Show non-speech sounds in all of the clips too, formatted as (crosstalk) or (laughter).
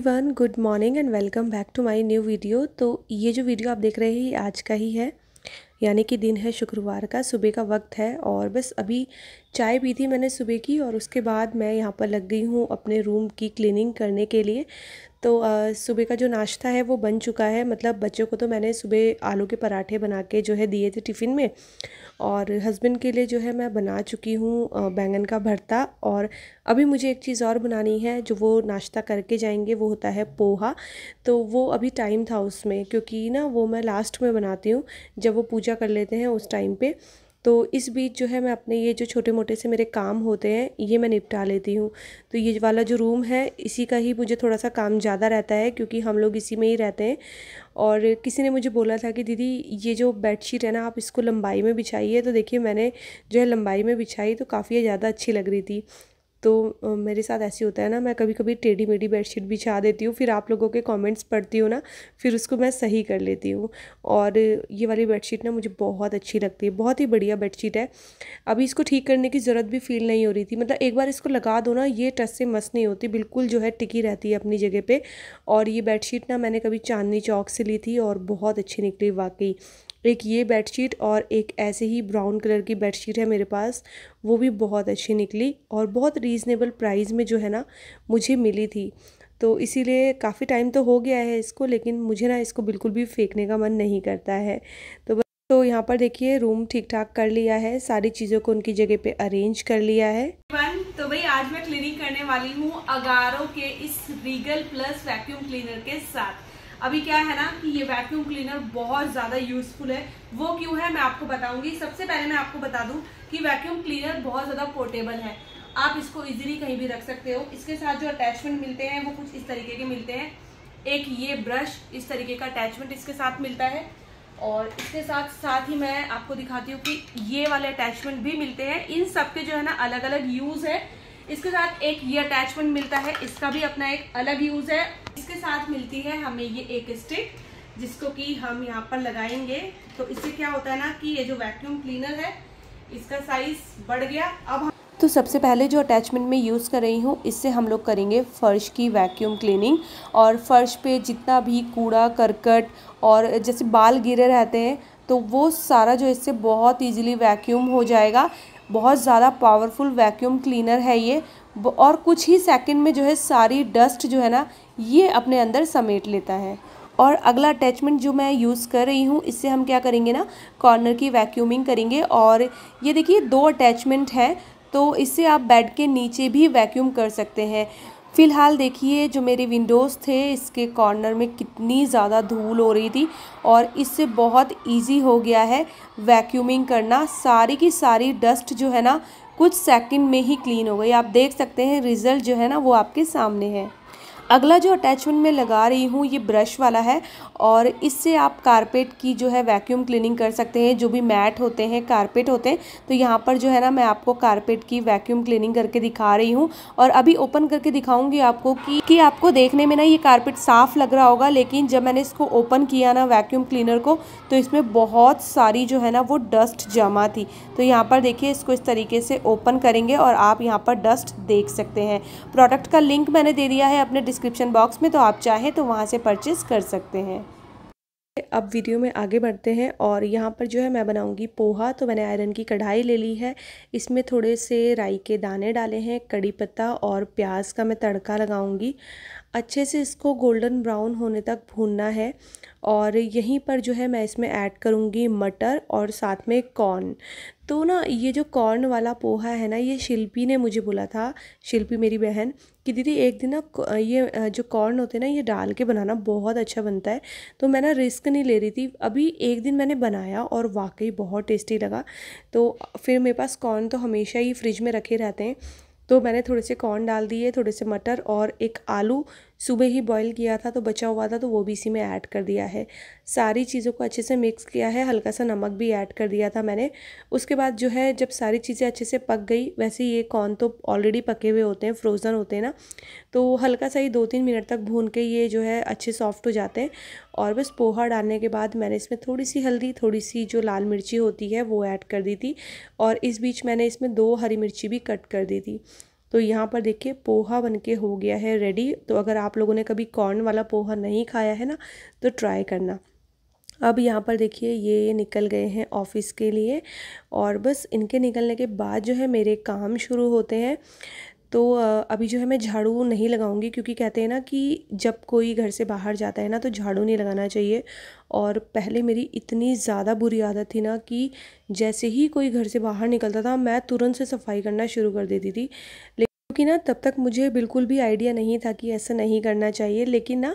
one good morning and welcome back to my new video तो ये जो video आप देख रहे हैं ये आज का ही है यानी कि दिन है शुक्रवार का सुबह का वक्त है और बस अभी चाय पी थी मैंने सुबह की और उसके बाद मैं यहाँ पर लग गई हूँ अपने रूम की क्लीनिंग करने के लिए तो सुबह का जो नाश्ता है वो बन चुका है मतलब बच्चों को तो मैंने सुबह आलू के पराठे बना के जो है दिए थे टिफ़िन में और हस्बैंड के लिए जो है मैं बना चुकी हूँ बैंगन का भरता और अभी मुझे एक चीज़ और बनानी है जो वो नाश्ता करके जाएंगे वो होता है पोहा तो वो अभी टाइम था उसमें क्योंकि ना वो मैं लास्ट में बनाती हूँ जब वो पूजा कर लेते हैं उस टाइम पर तो इस बीच जो है मैं अपने ये जो छोटे मोटे से मेरे काम होते हैं ये मैं निपटा लेती हूँ तो ये वाला जो रूम है इसी का ही मुझे थोड़ा सा काम ज़्यादा रहता है क्योंकि हम लोग इसी में ही रहते हैं और किसी ने मुझे बोला था कि दीदी ये जो बेडशीट है ना आप इसको लंबाई में बिछाइए तो देखिए मैंने जो है लंबाई में बिछाई तो काफ़ी ज़्यादा अच्छी लग रही थी तो मेरे साथ ऐसे होता है ना मैं कभी कभी टेढ़ी मेढ़ी बेडशीट बिछा देती हूँ फिर आप लोगों के कमेंट्स पढ़ती हूँ ना फिर उसको मैं सही कर लेती हूँ और ये वाली बेडशीट ना मुझे बहुत अच्छी लगती है बहुत ही बढ़िया बेडशीट है अभी इसको ठीक करने की ज़रूरत भी फील नहीं हो रही थी मतलब एक बार इसको लगा दो ना ये टस से मस नहीं होती बिल्कुल जो है टिकी रहती है अपनी जगह पर और ये बेडशीट ना मैंने कभी चांदनी चौक से ली थी और बहुत अच्छी निकली वाकई एक ये बेडशीट और एक ऐसे ही ब्राउन कलर की बेडशीट है मेरे पास वो भी बहुत अच्छी निकली और बहुत रीज़नेबल प्राइस में जो है ना मुझे मिली थी तो इसीलिए काफ़ी टाइम तो हो गया है इसको लेकिन मुझे ना इसको बिल्कुल भी फेंकने का मन नहीं करता है तो तो यहाँ पर देखिए रूम ठीक ठाक कर लिया है सारी चीज़ों को उनकी जगह पे अरेंज कर लिया है तो भाई आज मैं क्लीनिंग करने वाली हूँ अगारो के इस रीगल प्लस वैक्यूम क्लीनर के साथ अभी क्या है ना कि ये वैक्यूम क्लीनर बहुत ज़्यादा यूजफुल है वो क्यों है मैं आपको बताऊंगी सबसे पहले मैं आपको बता दूं कि वैक्यूम क्लीनर बहुत ज़्यादा पोर्टेबल है आप इसको इजीली कहीं भी रख सकते हो इसके साथ जो अटैचमेंट मिलते हैं वो कुछ इस तरीके के मिलते हैं एक ये ब्रश इस तरीके का अटैचमेंट इसके साथ मिलता है और इसके साथ साथ ही मैं आपको दिखाती हूँ कि ये वाले अटैचमेंट भी मिलते हैं इन सब के जो है ना अलग अलग यूज़ है इसके साथ एक ये अटैचमेंट मिलता है इसका भी अपना एक अलग यूज है इसके साथ मिलती है हमें ये एक स्टिक जिसको कि हम यहाँ पर लगाएंगे तो इससे क्या होता है ना कि ये जो वैक्यूम क्लीनर है इसका साइज बढ़ गया अब हम तो सबसे पहले जो अटैचमेंट मैं यूज़ कर रही हूँ इससे हम लोग करेंगे फ़र्श की वैक्यूम क्लीनिंग और फ़र्श पे जितना भी कूड़ा करकट और जैसे बाल गिरे रहते हैं तो वो सारा जो इससे बहुत इजीली वैक्यूम हो जाएगा बहुत ज़्यादा पावरफुल वैक्यूम क्लीनर है ये और कुछ ही सेकंड में जो है सारी डस्ट जो है ना ये अपने अंदर समेट लेता है और अगला अटैचमेंट जो मैं यूज़ कर रही हूँ इससे हम क्या करेंगे ना कॉर्नर की वैक्यूमिंग करेंगे और ये देखिए दो अटैचमेंट हैं तो इससे आप बेड के नीचे भी वैक्यूम कर सकते हैं फ़िलहाल देखिए जो मेरे विंडोज़ थे इसके कॉर्नर में कितनी ज़्यादा धूल हो रही थी और इससे बहुत इजी हो गया है वैक्यूमिंग करना सारी की सारी डस्ट जो है ना कुछ सेकंड में ही क्लीन हो गई आप देख सकते हैं रिज़ल्ट जो है ना वो आपके सामने है अगला जो अटैचमेंट मैं लगा रही हूँ ये ब्रश वाला है और इससे आप कारपेट की जो है वैक्यूम क्लीनिंग कर सकते हैं जो भी मैट होते हैं कारपेट होते हैं तो यहाँ पर जो है ना मैं आपको कारपेट की वैक्यूम क्लीनिंग करके दिखा रही हूँ और अभी ओपन करके दिखाऊंगी आपको कि कि आपको देखने में ना ये कारपेट साफ़ लग रहा होगा लेकिन जब मैंने इसको ओपन किया ना वैक्यूम क्लीनर को तो इसमें बहुत सारी जो है ना वो डस्ट जमा थी तो यहाँ पर देखिए इसको इस तरीके से ओपन करेंगे और आप यहाँ पर डस्ट देख सकते हैं प्रोडक्ट का लिंक मैंने दे दिया है अपने डिस्क्रिप्शन बॉक्स में तो आप चाहें तो वहाँ से परचेज़ कर सकते हैं अब वीडियो में आगे बढ़ते हैं और यहाँ पर जो है मैं बनाऊंगी पोहा तो मैंने आयरन की कढ़ाई ले ली है इसमें थोड़े से राई के दाने डाले हैं कड़ी पत्ता और प्याज का मैं तड़का लगाऊंगी अच्छे से इसको गोल्डन ब्राउन होने तक भूनना है और यहीं पर जो है मैं इसमें ऐड करूँगी मटर और साथ में कॉर्न तो ना ये जो कॉर्न वाला पोहा है ना ये शिल्पी ने मुझे बोला था शिल्पी मेरी बहन कि दीदी एक दिन ना ये जो कॉर्न होते हैं ना ये डाल के बनाना बहुत अच्छा बनता है तो मैं ना रिस्क नहीं ले रही थी अभी एक दिन मैंने बनाया और वाकई बहुत टेस्टी लगा तो फिर मेरे पास कॉर्न तो हमेशा ही फ्रिज में रखे रहते हैं तो मैंने थोड़े से कॉर्न डाल दिए थोड़े से मटर और एक आलू सुबह ही बॉईल किया था तो बचा हुआ था तो वो भी इसी में ऐड कर दिया है सारी चीज़ों को अच्छे से मिक्स किया है हल्का सा नमक भी ऐड कर दिया था मैंने उसके बाद जो है जब सारी चीज़ें अच्छे से पक गई वैसे ये कॉर्न तो ऑलरेडी पके हुए होते हैं फ्रोज़न होते हैं ना तो हल्का सा ही दो तीन मिनट तक भून के ये जो है अच्छे सॉफ्ट हो जाते हैं और बस पोहा डालने के बाद मैंने इसमें थोड़ी सी हल्दी थोड़ी सी जो लाल मिर्ची होती है वो ऐड कर दी थी और इस बीच मैंने इसमें दो हरी मिर्ची भी कट कर दी थी तो यहाँ पर देखिए पोहा बनके हो गया है रेडी तो अगर आप लोगों ने कभी कॉर्न वाला पोहा नहीं खाया है ना तो ट्राई करना अब यहाँ पर देखिए ये निकल गए हैं ऑफ़िस के लिए और बस इनके निकलने के बाद जो है मेरे काम शुरू होते हैं तो अभी जो है मैं झाड़ू नहीं लगाऊंगी क्योंकि कहते हैं ना कि जब कोई घर से बाहर जाता है ना तो झाड़ू नहीं लगाना चाहिए और पहले मेरी इतनी ज़्यादा बुरी आदत थी ना कि जैसे ही कोई घर से बाहर निकलता था मैं तुरंत से सफाई करना शुरू कर देती थी क्योंकि ना तब तक मुझे बिल्कुल भी आइडिया नहीं था कि ऐसा नहीं करना चाहिए लेकिन ना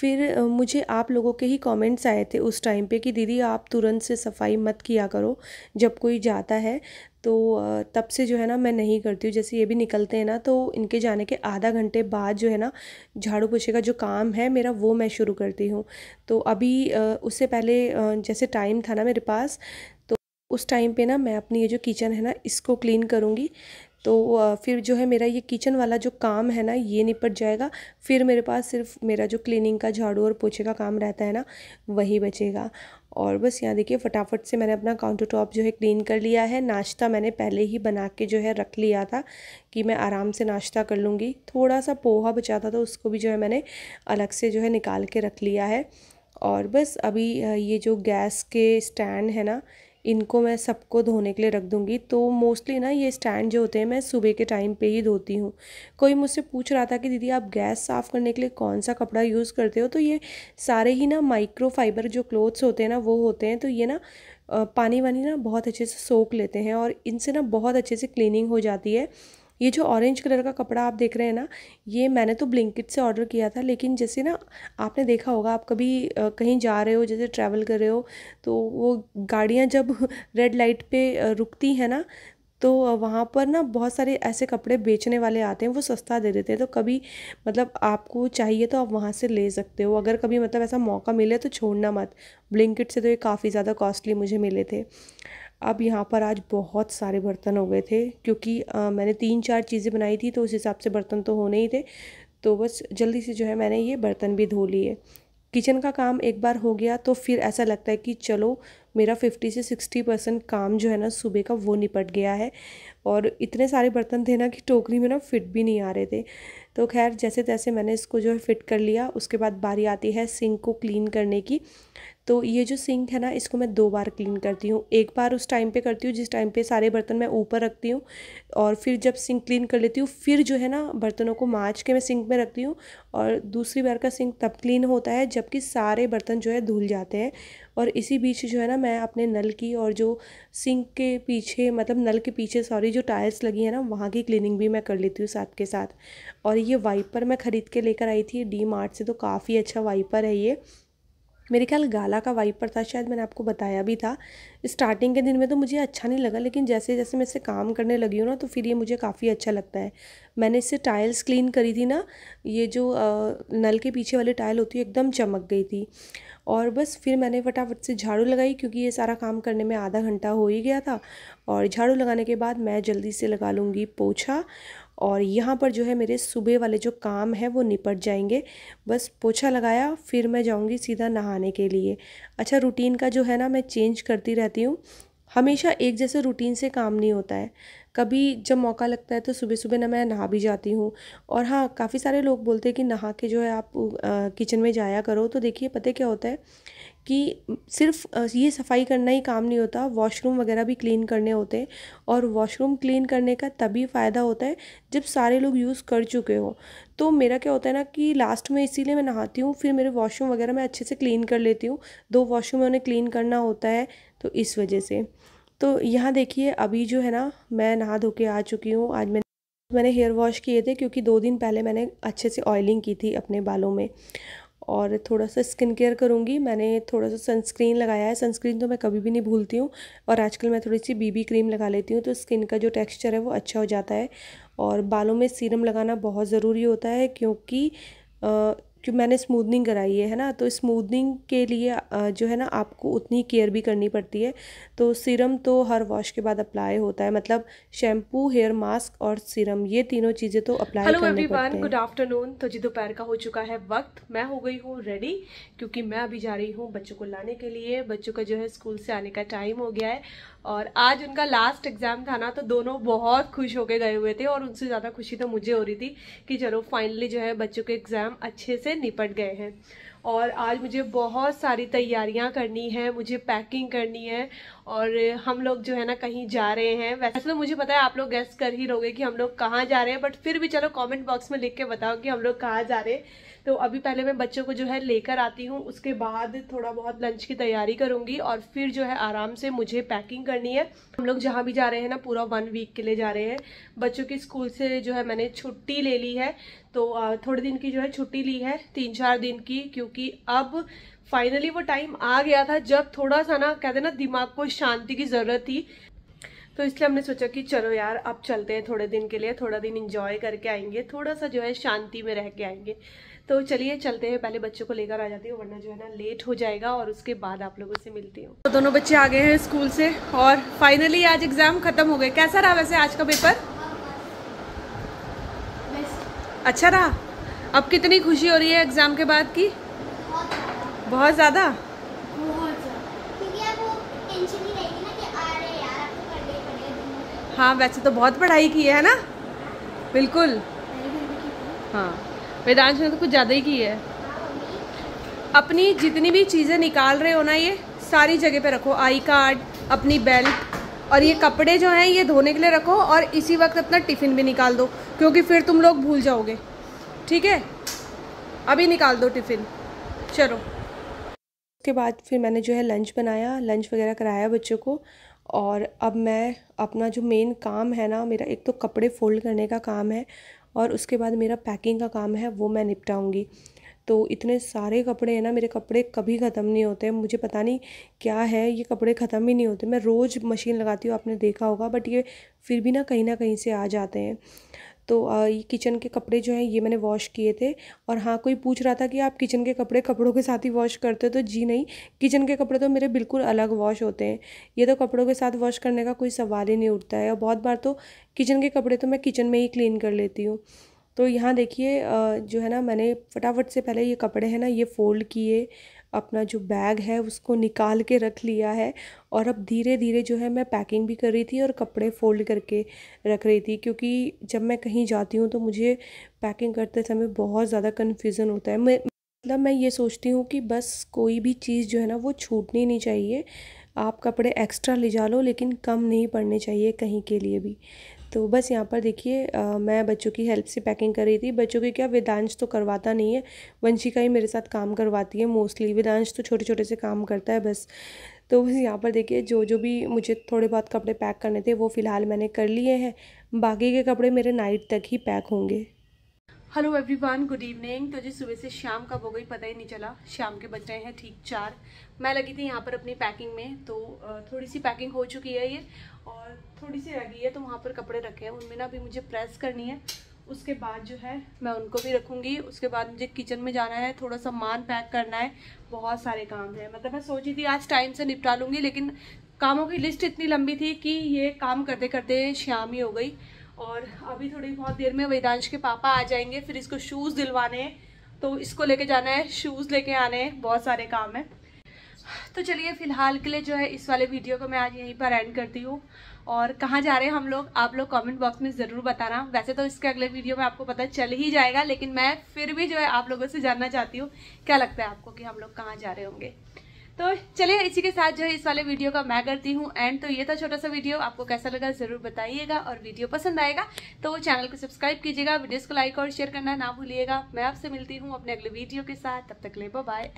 फिर मुझे आप लोगों के ही कमेंट्स आए थे उस टाइम पे कि दीदी आप तुरंत से सफाई मत किया करो जब कोई जाता है तो तब से जो है ना मैं नहीं करती हूँ जैसे ये भी निकलते हैं ना तो इनके जाने के आधा घंटे बाद जो है ना झाड़ू पोछे का जो काम है मेरा वो मैं शुरू करती हूँ तो अभी उससे पहले जैसे टाइम था ना मेरे पास तो उस टाइम पे ना मैं अपनी ये जो किचन है ना इसको क्लीन करूँगी तो फिर जो है मेरा ये किचन वाला जो काम है ना ये निपट जाएगा फिर मेरे पास सिर्फ मेरा जो क्लीनिंग का झाड़ू और पोछे का काम रहता है ना वही बचेगा और बस यहाँ देखिए फटाफट से मैंने अपना काउंटर टॉप जो है क्लीन कर लिया है नाश्ता मैंने पहले ही बना के जो है रख लिया था कि मैं आराम से नाश्ता कर लूँगी थोड़ा सा पोहा बचा था तो उसको भी जो है मैंने अलग से जो है निकाल के रख लिया है और बस अभी ये जो गैस के स्टैंड है ना इनको मैं सबको धोने के लिए रख दूँगी तो मोस्टली ना ये स्टैंड जो होते हैं मैं सुबह के टाइम पे ही धोती हूँ कोई मुझसे पूछ रहा था कि दीदी आप गैस साफ़ करने के लिए कौन सा कपड़ा यूज़ करते हो तो ये सारे ही ना माइक्रो फाइबर जो क्लोथ्स होते हैं ना वो होते हैं तो ये ना पानी वानी ना बहुत अच्छे से सोख लेते हैं और इनसे ना बहुत अच्छे से क्लीनिंग हो जाती है ये जो ऑरेंज कलर का कपड़ा आप देख रहे हैं ना ये मैंने तो ब्लिंकिट से ऑर्डर किया था लेकिन जैसे ना आपने देखा होगा आप कभी कहीं जा रहे हो जैसे ट्रैवल कर रहे हो तो वो गाड़ियाँ जब रेड (laughs) लाइट पे रुकती हैं ना तो वहाँ पर ना बहुत सारे ऐसे कपड़े बेचने वाले आते हैं वो सस्ता दे देते हैं तो कभी मतलब आपको चाहिए तो आप वहाँ से ले सकते हो अगर कभी मतलब ऐसा मौका मिले तो छोड़ना मत ब्लिंकिट से तो ये काफ़ी ज़्यादा कॉस्टली मुझे मिले थे अब यहाँ पर आज बहुत सारे बर्तन हो गए थे क्योंकि आ, मैंने तीन चार चीज़ें बनाई थी तो उस हिसाब से बर्तन तो होने ही थे तो बस जल्दी से जो है मैंने ये बर्तन भी धो लिए किचन का काम एक बार हो गया तो फिर ऐसा लगता है कि चलो मेरा फिफ्टी से सिक्सटी परसेंट काम जो है ना सुबह का वो निपट गया है और इतने सारे बर्तन थे ना कि टोकरी में ना फिट भी नहीं आ रहे थे तो खैर जैसे तैसे मैंने इसको जो है फ़िट कर लिया उसके बाद बारी आती है सिंक को क्लीन करने की तो ये जो सिंक है ना इसको मैं दो बार क्लीन करती हूँ एक बार उस टाइम पे करती हूँ जिस टाइम पे सारे बर्तन मैं ऊपर रखती हूँ और फिर जब सिंक क्लीन कर लेती हूँ फिर जो है ना बर्तनों को माँच के मैं सिंक में रखती हूँ और दूसरी बार का सिंक तब क्लीन होता है जबकि सारे बर्तन जो है धुल जाते हैं और इसी बीच जो है ना मैं अपने नल की और जो सिंक के पीछे मतलब नल के पीछे सॉरी जो टाइल्स लगी है ना वहाँ की क्लीनिंग भी मैं कर लेती हूँ साथ के साथ और ये वाइपर मैं ख़रीद के लेकर आई थी डी मार्ट से तो काफ़ी अच्छा वाइपर है ये मेरे ख्याल गाला का वाइपर था शायद मैंने आपको बताया भी था स्टार्टिंग के दिन में तो मुझे अच्छा नहीं लगा लेकिन जैसे जैसे मैं इससे काम करने लगी हूँ ना तो फिर ये मुझे काफ़ी अच्छा लगता है मैंने इससे टाइल्स क्लीन करी थी ना ये जो नल के पीछे वाली टाइल होती है एकदम चमक गई थी और बस फिर मैंने फटाफट से झाड़ू लगाई क्योंकि ये सारा काम करने में आधा घंटा हो ही गया था और झाड़ू लगाने के बाद मैं जल्दी से लगा लूँगी पोछा और यहाँ पर जो है मेरे सुबह वाले जो काम है वो निपट जाएंगे बस पोछा लगाया फिर मैं जाऊँगी सीधा नहाने के लिए अच्छा रूटीन का जो है ना मैं चेंज करती रहती हूँ हमेशा एक जैसे रूटीन से काम नहीं होता है कभी जब मौका लगता है तो सुबह सुबह ना मैं नहा भी जाती हूँ और हाँ काफ़ी सारे लोग बोलते हैं कि नहा के जो है आप किचन में जाया करो तो देखिए पता क्या होता है कि सिर्फ ये सफाई करना ही काम नहीं होता वॉशरूम वगैरह भी क्लीन करने होते हैं और वॉशरूम क्लीन करने का तभी फ़ायदा होता है जब सारे लोग यूज़ कर चुके हो तो मेरा क्या होता है ना कि लास्ट में इसीलिए मैं नहाती हूँ फिर मेरे वॉशरूम वगैरह मैं अच्छे से क्लीन कर लेती हूँ दो वॉशरूम में उन्हें क्लीन करना होता है तो इस वजह से तो यहाँ देखिए अभी जो है ना मैं नहा धो के आ चुकी हूँ आज मैंने मैंने हेयर वॉश किए थे क्योंकि दो दिन पहले मैंने अच्छे से ऑयलिंग की थी अपने बालों में और थोड़ा सा स्किन केयर करूँगी मैंने थोड़ा सा सनस्क्रीन लगाया है सनस्क्रीन तो मैं कभी भी नहीं भूलती हूँ और आजकल मैं थोड़ी सी बीबी क्रीम लगा लेती हूँ तो स्किन का जो टेक्सचर है वो अच्छा हो जाता है और बालों में सीरम लगाना बहुत ज़रूरी होता है क्योंकि क्यों मैंने स्मूदनिंग कराई है है ना तो स्मूदनिंग के लिए जो है ना आपको उतनी केयर भी करनी पड़ती है तो सीरम तो हर वॉश के बाद अप्लाई होता है मतलब शैम्पू हेयर मास्क और सीरम ये तीनों चीज़ें तो apply hello everyone good afternoon तो जी दोपहर का हो चुका है वक्त मैं हो गई हूँ रेडी क्योंकि मैं अभी जा रही हूँ बच्चों को लाने के लिए बच्चों का जो है स्कूल से आने का टाइम हो गया है और आज उनका लास्ट एग्ज़ाम था ना तो दोनों बहुत खुश होके गए हुए थे और उनसे ज़्यादा खुशी तो मुझे हो रही थी कि चलो फाइनली जो है बच्चों के एग्ज़ाम अच्छे से निपट गए हैं और आज मुझे बहुत सारी तैयारियां करनी है मुझे पैकिंग करनी है और हम लोग जो है ना कहीं जा रहे हैं वैसे तो मुझे पता है आप लोग गेस्ट कर ही लोगे कि हम लोग कहाँ जा रहे हैं बट फिर भी चलो कमेंट बॉक्स में लिख के बताओ कि हम लोग कहाँ जा रहे हैं तो अभी पहले मैं बच्चों को जो है लेकर आती हूँ उसके बाद थोड़ा बहुत लंच की तैयारी करूँगी और फिर जो है आराम से मुझे पैकिंग करनी है हम लोग जहाँ भी जा रहे हैं ना पूरा वन वीक के लिए जा रहे हैं बच्चों के स्कूल से जो है मैंने छुट्टी ले ली है तो थोड़े दिन की जो है छुट्टी ली है तीन चार दिन की क्योंकि अब फाइनली वो टाइम आ गया था जब थोड़ा सा ना कहते ना दिमाग को शांति की ज़रूरत थी तो इसलिए हमने सोचा कि चलो यार अब चलते हैं थोड़े दिन के लिए थोड़ा दिन इंजॉय करके आएंगे थोड़ा सा जो है शांति में रह के आएंगे तो चलिए चलते हैं पहले बच्चों को लेकर आ जाती हूँ वरना जो है ना लेट हो जाएगा और उसके बाद आप लोगों से मिलती हूँ तो दोनों बच्चे आ गए हैं स्कूल से और फाइनली आज एग्ज़ाम ख़त्म हो गए कैसा रहा वैसे आज का पेपर अच्छा रहा अब कितनी खुशी हो रही है एग्ज़ाम के बाद की बहुत ज़्यादा तो हाँ वैसे तो बहुत पढ़ाई की है ना बिल्कुल हाँ वेदांश ने तो कुछ ज़्यादा ही की है अपनी जितनी भी चीज़ें निकाल रहे हो ना ये सारी जगह पे रखो आई कार्ड अपनी बेल्ट और ये कपड़े जो हैं ये धोने के लिए रखो और इसी वक्त अपना टिफ़िन भी निकाल दो क्योंकि फिर तुम लोग भूल जाओगे ठीक है अभी निकाल दो टिफ़िन चलो उसके बाद फिर मैंने जो है लंच बनाया लंच वगैरह कराया बच्चों को और अब मैं अपना जो मेन काम है ना मेरा एक तो कपड़े फोल्ड करने का काम है और उसके बाद मेरा पैकिंग का काम है वो मैं निपटाऊँगी तो इतने सारे कपड़े हैं ना मेरे कपड़े कभी ख़त्म नहीं होते मुझे पता नहीं क्या है ये कपड़े ख़त्म ही नहीं होते मैं रोज़ मशीन लगाती हूँ आपने देखा होगा बट ये फिर भी ना कहीं ना कहीं से आ जाते हैं तो ये किचन के कपड़े जो हैं ये मैंने वॉश किए थे और हाँ कोई पूछ रहा था कि आप किचन के कपड़े कपड़ों के साथ ही वॉश करते हो तो जी नहीं किचन के कपड़े तो मेरे बिल्कुल अलग वॉश होते हैं ये तो कपड़ों के साथ वॉश करने का कोई सवाल ही नहीं उठता है और बहुत बार तो किचन के कपड़े तो मैं किचन में ही क्लीन कर लेती हूँ तो यहाँ देखिए जो है ना मैंने फटाफट से पहले ये कपड़े हैं ना ये फ़ोल्ड किए अपना जो बैग है उसको निकाल के रख लिया है और अब धीरे धीरे जो है मैं पैकिंग भी कर रही थी और कपड़े फ़ोल्ड करके रख रही थी क्योंकि जब मैं कहीं जाती हूँ तो मुझे पैकिंग करते समय बहुत ज़्यादा कन्फ्यूज़न होता है मैं मतलब मैं ये सोचती हूँ कि बस कोई भी चीज़ जो है ना वो छूटनी नहीं चाहिए आप कपड़े एक्स्ट्रा ले जा लो लेकिन कम नहीं पड़ने चाहिए कहीं के लिए भी तो बस यहाँ पर देखिए मैं बच्चों की हेल्प से पैकिंग कर रही थी बच्चों की क्या वेदांश तो करवाता नहीं है वंशिका ही मेरे साथ काम करवाती है मोस्टली वेदांश तो छोटे छोटे से काम करता है बस तो बस यहाँ पर देखिए जो जो भी मुझे थोड़े बहुत कपड़े पैक करने थे वो फ़िलहाल मैंने कर लिए हैं बाकी के कपड़े मेरे नाइट तक ही पैक होंगे हेलो एवरीवन गुड इवनिंग तो जी सुबह से शाम कब हो गई पता ही नहीं चला शाम के बज रहे हैं ठीक चार मैं लगी थी यहाँ पर अपनी पैकिंग में तो थोड़ी सी पैकिंग हो चुकी है ये और थोड़ी सी रह गई है तो वहाँ पर कपड़े रखे हैं उनमें ना अभी मुझे प्रेस करनी है उसके बाद जो है मैं उनको भी रखूँगी उसके बाद मुझे किचन में जाना है थोड़ा सा मान पैक करना है बहुत सारे काम है मतलब मैं सोची थी आज टाइम से निपटा लूँगी लेकिन कामों की लिस्ट इतनी लंबी थी कि ये काम करते करते शाम ही हो गई और अभी थोड़ी बहुत देर में वेदांश के पापा आ जाएंगे फिर इसको शूज़ दिलवाने हैं तो इसको लेके जाना है शूज़ लेके आने हैं बहुत सारे काम हैं तो चलिए फिलहाल के लिए जो है इस वाले वीडियो को मैं आज यहीं पर एंड करती हूँ और कहाँ जा रहे हैं हम लोग आप लोग कमेंट बॉक्स में ज़रूर बताना वैसे तो इसके अगले वीडियो में आपको पता चल ही जाएगा लेकिन मैं फिर भी जो है आप लोगों से जानना चाहती हूँ क्या लगता है आपको कि हम लोग कहाँ जा रहे होंगे तो चलिए इसी के साथ जो है इस वाले वीडियो का मैं करती हूँ एंड तो ये था छोटा सा वीडियो आपको कैसा लगा जरूर बताइएगा और वीडियो पसंद आएगा तो चैनल को सब्सक्राइब कीजिएगा वीडियोस को लाइक और शेयर करना ना भूलिएगा मैं आपसे मिलती हूँ अपने अगले वीडियो के साथ तब तक ले बाय